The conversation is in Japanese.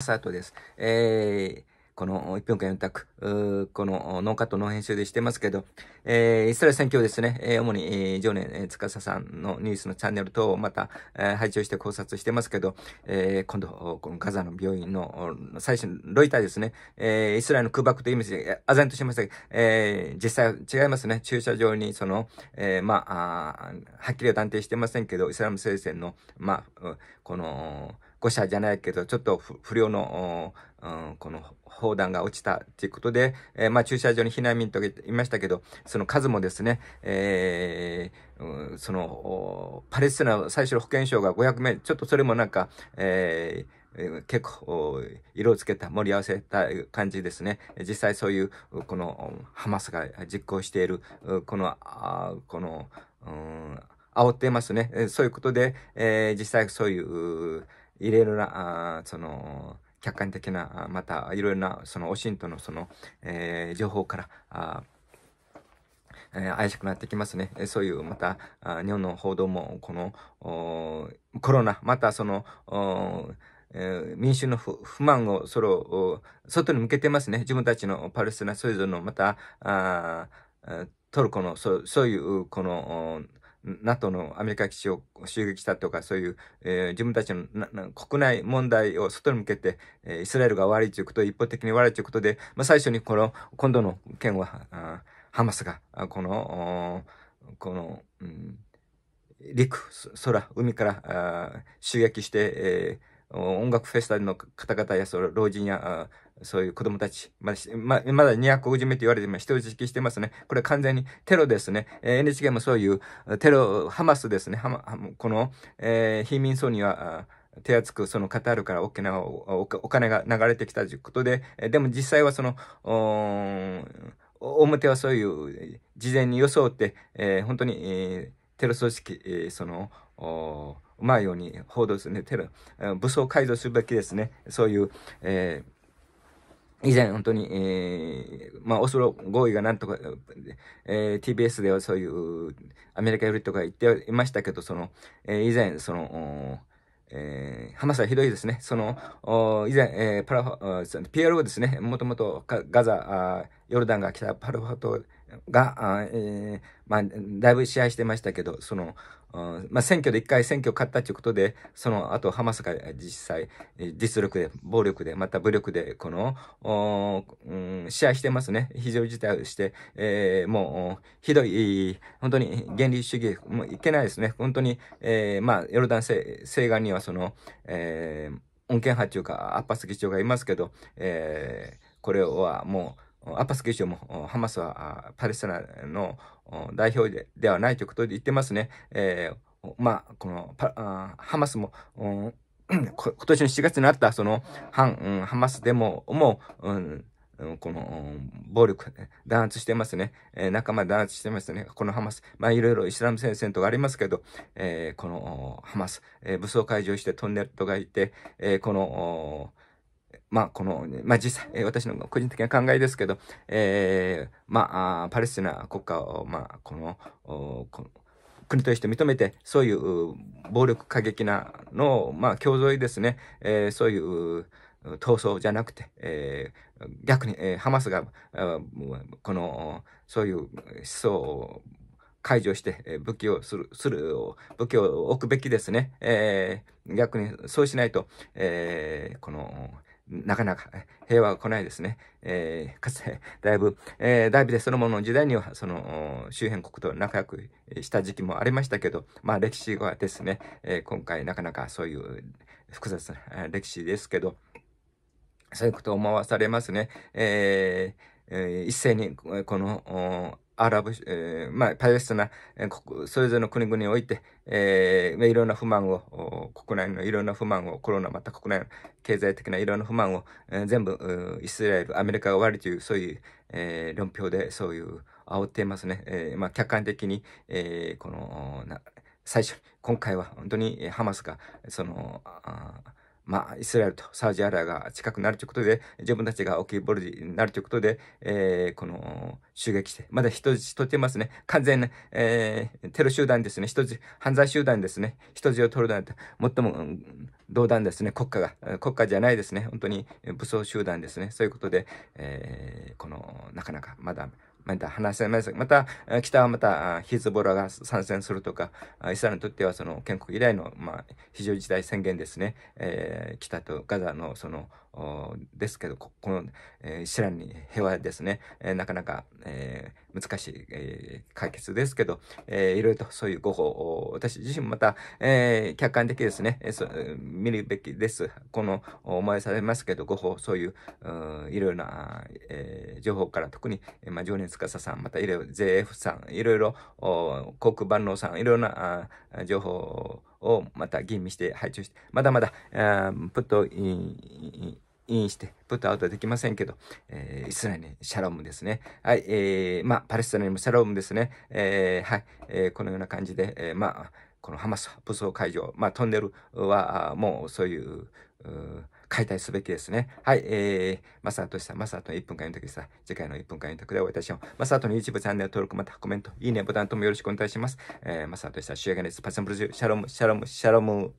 スタートです。えー、この1分間4択、このノーカットノー編集でしてますけど、えー、イスラエル選挙ですね、えー、主に、えー、常年、えー、司さんのニュースのチャンネル等をまた、えー、配置をして考察してますけど、えー、今度、このガザの病院の最初のロイターですね、えー、イスラエルの空爆という意味で、あぜんとしましたけど、えー、実際は違いますね、駐車場にその、えー、まあ、あはっきりは断定してませんけど、イスラム聖戦の、まあ、この、誤射じゃないけど、ちょっと不良の、うん、この砲弾が落ちたということで、えー、まあ駐車場に避難民といましたけど、その数もですね、えー、その、パレスチナの最初の保健省が500名、ちょっとそれもなんか、えー結構色をつけた盛り合わせた感じですね実際そういうこのハマスが実行しているこのこの、うん、煽ってますねそういうことで、えー、実際そういういろいろな、その、客観的な、またいろいろな、その、おしんとのその、えー、情報から、えー、怪しくなってきますね。えー、そういう、また、日本の報道も、この、コロナ、またその、え民衆の不満を、それ外に向けてますね。自分たちのパレスチナ、それぞれの、また、トルコの、そういう、この、NATO のアメリカ基地を襲撃したとか、そういう、えー、自分たちの国内問題を外に向けて、えー、イスラエルが悪いということ一方的に悪いということで、まあ、最初にこの、今度の件は、ハマスが、この、この、うん、陸、空、海から襲撃して、えー、音楽フェスタの方々やその老人やそういう子供たち、まだ、ままだ250名と言われて今、人質してますね。これ完全にテロですね。え NHK もそういうテロ、ハマスですね。この、えー、貧民層には、手厚くそのカタールから大きなお金が流れてきたということで、でも実際はその、表はそういう事前に装って、えー、本当に、えー、テロ組織、えー、その、うまいように報道するね、テロ、武装解除するべきですね、そういう、えー以前、本当に、えー、まあ、オスロ合意がなんとか、えー、TBS ではそういう、アメリカ寄りとか言っていましたけど、その、えー、以前、その、えー、ハマスはひどいですね。その、以前、えー、パラフ、PLO ですね、もともとガザヨルダンが来たパラファトが、えー、まあ、だいぶ試合してましたけど、その、まあ、選挙で一回選挙勝ったということで、その後ハマスが実際、実力で、暴力で、また武力で、この、うん、試合してますね。非常事態をして、えー、もう、ひどい、本当に原理主義、もういけないですね。本当に、えー、まあ、ヨルダン西岸にはその、えー、恩恵派というか、アッパス議長がいますけど、えー、これはもう、アッパス議長もハマスはパレスチナの代表でではないということで言ってますね。えー、まあ、このパハマスも、うん 今年の7月にあったその反、うん、ハマスデモも、うん、この暴力、弾圧してますね。えー、仲間弾圧してますね。このハマス。まあいろいろイスラム戦線とかありますけど、えー、このハマス、えー、武装解除してトンネルとかいて、えー、このまあ、この、ね、まあ、実際、え私の個人的な考えですけど、えー、まあ、パレスチナ国家を、まあ、この、この国として認めて、そういう暴力過激なのを、まあ、共存ですね、えー、そういう、闘争じゃなくて、えー、逆に、えー、ハマスが、この、そういう思想を解除して、えー、武器をする、する、武器を置くべきですね。えー、逆にそうしないと、えー、この、なかなか平和は来ないですね。えー、かつて、だいぶ、えー、ダービデ・ソのモンの時代には、その、周辺国と仲良くした時期もありましたけど、まあ歴史はですね、えー、今回なかなかそういう複雑な歴史ですけど、そういうことを思わされますね。えー、一斉にこのアラブ、えー、まあ、パレスチナ、えー、それぞれの国々において、えー、まいろんな不満を、国内のいろんな不満を、コロナ、また国内の経済的ないろんな不満を、えー、全部、イスラエル、アメリカが悪いという、そういう、えー、論評で、そういう、煽っていますね。えー、まあ、客観的に、えー、この、な最初に、今回は本当にハマスが、その、あまあ、イスラエルとサウジアラビアが近くなるということで、自分たちが大きいボルジになるということで、えー、この、襲撃して、まだ人質取ってますね。完全な、えー、テロ集団ですね。人質、犯罪集団ですね。人質を取るなんて、最も、同団ですね。国家が、国家じゃないですね。本当に武装集団ですね。そういうことで、えー、この、なかなかまだまた話せません。また、北はまたヒズボラが参戦するとか、イスラエルにとってはその建国以来の、まあ、非常事態宣言ですね。えー、北とガザのその、ですけど、ここの、えー、エルに平和ですね、えー、なかなか、えー、難しい、えー、解決ですけど、えー、いろいろとそういう誤報を、私自身もまた、えー、客観的ですね、えー、見るべきです。この、思いされますけど、誤報、そういう、ういろいろな、えー、情報から特に、まあ、常連司さん、またいろいろ JF さん、いろいろ国万能さん、いろいろな情報をまた吟味して配置して、まだまだプットイン、インして、プットアウトできませんけど、えー、イスラエルにシャロームですね。はい、えー、まあ、パレスチナにもシャロームですね。えー、はい、えー、このような感じで、えー、まあ、このハマス武装解除、まあ、トンネルは、もうそういう、う解体すべきですね。はい、えー、マサトシさん、マサトの1分間読んでください。次回の1分間読んでくでお会いいたしよう。マサトの YouTube チャンネル登録、またコメント、いいねボタンともよろしくお願いします。えー、マサトシさん、仕上げです。パシチンブルジュ、シャロム、シャロム、シャロム。